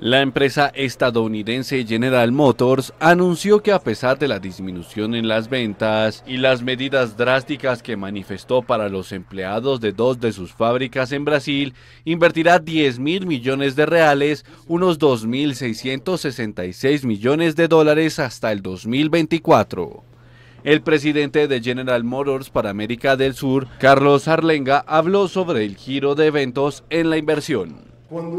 La empresa estadounidense General Motors anunció que a pesar de la disminución en las ventas y las medidas drásticas que manifestó para los empleados de dos de sus fábricas en Brasil, invertirá 10 mil millones de reales, unos 2.666 millones de dólares hasta el 2024. El presidente de General Motors para América del Sur, Carlos Arlenga, habló sobre el giro de eventos en la inversión. Cuando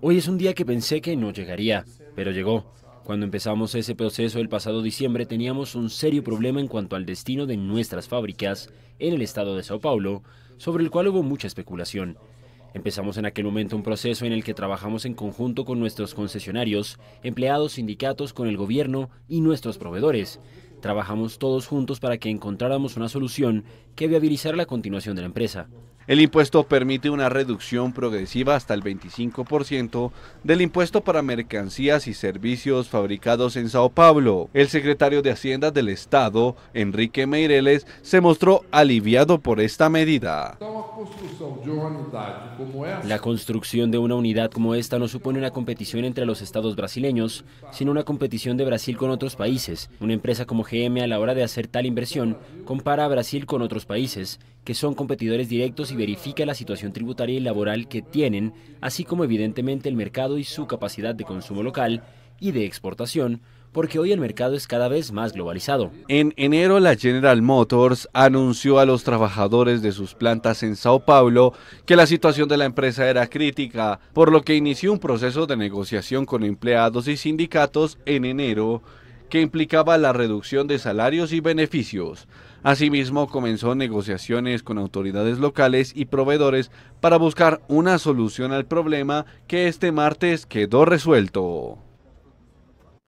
Hoy es un día que pensé que no llegaría, pero llegó. Cuando empezamos ese proceso el pasado diciembre teníamos un serio problema en cuanto al destino de nuestras fábricas en el estado de Sao Paulo, sobre el cual hubo mucha especulación. Empezamos en aquel momento un proceso en el que trabajamos en conjunto con nuestros concesionarios, empleados, sindicatos, con el gobierno y nuestros proveedores, Trabajamos todos juntos para que encontráramos una solución que viabilizara la continuación de la empresa. El impuesto permite una reducción progresiva hasta el 25% del impuesto para mercancías y servicios fabricados en Sao Paulo. El secretario de Hacienda del Estado, Enrique Meireles, se mostró aliviado por esta medida. La construcción de una unidad como esta no supone una competición entre los estados brasileños, sino una competición de Brasil con otros países. Una empresa como GM a la hora de hacer tal inversión compara a Brasil con otros países, que son competidores directos y verifica la situación tributaria y laboral que tienen, así como evidentemente el mercado y su capacidad de consumo local y de exportación, porque hoy el mercado es cada vez más globalizado. En enero la General Motors anunció a los trabajadores de sus plantas en Sao Paulo que la situación de la empresa era crítica, por lo que inició un proceso de negociación con empleados y sindicatos en enero que implicaba la reducción de salarios y beneficios. Asimismo, comenzó negociaciones con autoridades locales y proveedores para buscar una solución al problema que este martes quedó resuelto.